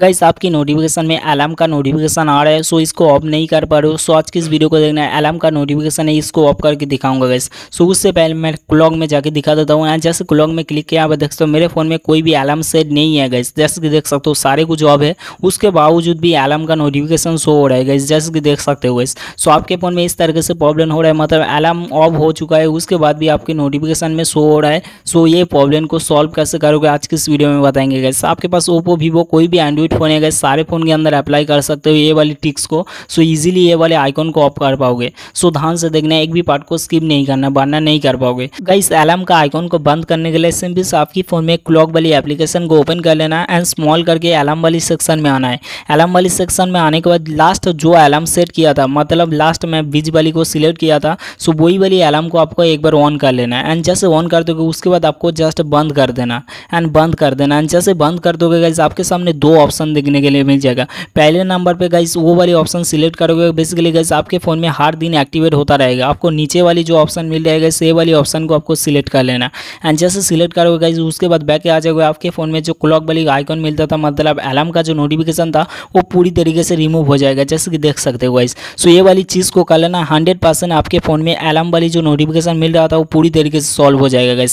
guys आपकी notification में alarm का नोटिफिकेशन आ रहा है सो इसको ऑफ नहीं कर पा रहे हो सो आज की इस वीडियो को देखना है अलार्म का नोटिफिकेशन है इसको ऑफ करके दिखाऊंगा गाइस सो उससे पहले मैं क्लॉग में जाके दिखा देता हूँ जैसे क्लॉग में क्लिक किया देख सकते हो मेरे फोन में कोई भी अलार्म सेट नहीं है गाइस जैसे कि देख सकते हो सारे कुछ ऑफ है उसके बावजूद भी अलार्म का नोटिफिकेशन शो हो रहा है गाइस जैसे कि देख सकते हो गाइस सो आपके फोन में इस तरीके से प्रॉब्लम हो रहा है मतलब अलार्म ऑफ हो चुका है उसके बाद भी आपके नोटिफिकेशन में शो हो रहा है सो ये प्रॉब्लम को सॉल्व कैसे करोगे आज की इस वीडियो में बताएंगे गाइस आपके पास ओप्पो वीवो कोई भी एंड्रॉइड एंड्रॉइड फ़ोन है अगर सारे फ़ोन के अंदर अप्लाई कर सकते हो ये वाली टिक्स को सो इजीली ये वाले आइकॉन को ऑफ कर पाओगे सो ध्यान से देखना एक भी पार्ट को स्किप नहीं करना वरना नहीं कर पाओगे गाइस अलार्म का आइकॉन को बंद करने के लिए सिंपली आपकी फ़ोन में क्लॉक वाली एप्लीकेशन को ओपन कर लेना एंड स्मॉल करके अलार्म वाली सेक्शन में आना है अलार्म वाली सेक्शन में आने के बाद लास्ट जो अलार्म सेट किया था मतलब लास्ट में बीज वाली को सिलेक्ट किया था सो वही वाली अलार्म को आपको एक बार ऑन कर लेना है एंड जैसे ऑन कर दोगे उसके बाद आपको जस्ट बंद कर देना एंड बंद कर देना एंड जैसे बंद कर दोगे गाइस आपके सामने दो ऑप्शन ऑप्शन देखने के लिए मिल जाएगा पहले नंबर पर गाइस वो वाली ऑप्शन सिलेक्ट करोगे बेसिकली गाइस आपके फ़ोन में हर दिन एक्टिवेट होता रहेगा आपको नीचे वाली जो ऑप्शन मिल जाएगा से वाली ऑप्शन को आपको सिलेक्ट कर लेना एंड जैसे सिलेक्ट करोगे गाइज उसके बाद बैक आ जाएगा आपके फ़ोन में जो क्लॉक वाली आइकॉन मिलता था मतलब अलार्म का जो नोटिफिकेशन था वो पूरी तरीके से रिमूव हो जाएगा जैसे कि देख सकते हो गाइज सो ये वाली चीज़ को कर लेना हंड्रेड आपके फ़ोन में अलार्म वाली जो नोटिफिकेशन मिल रहा था वो पूरी तरीके से सॉल्व हो जाएगा गाइज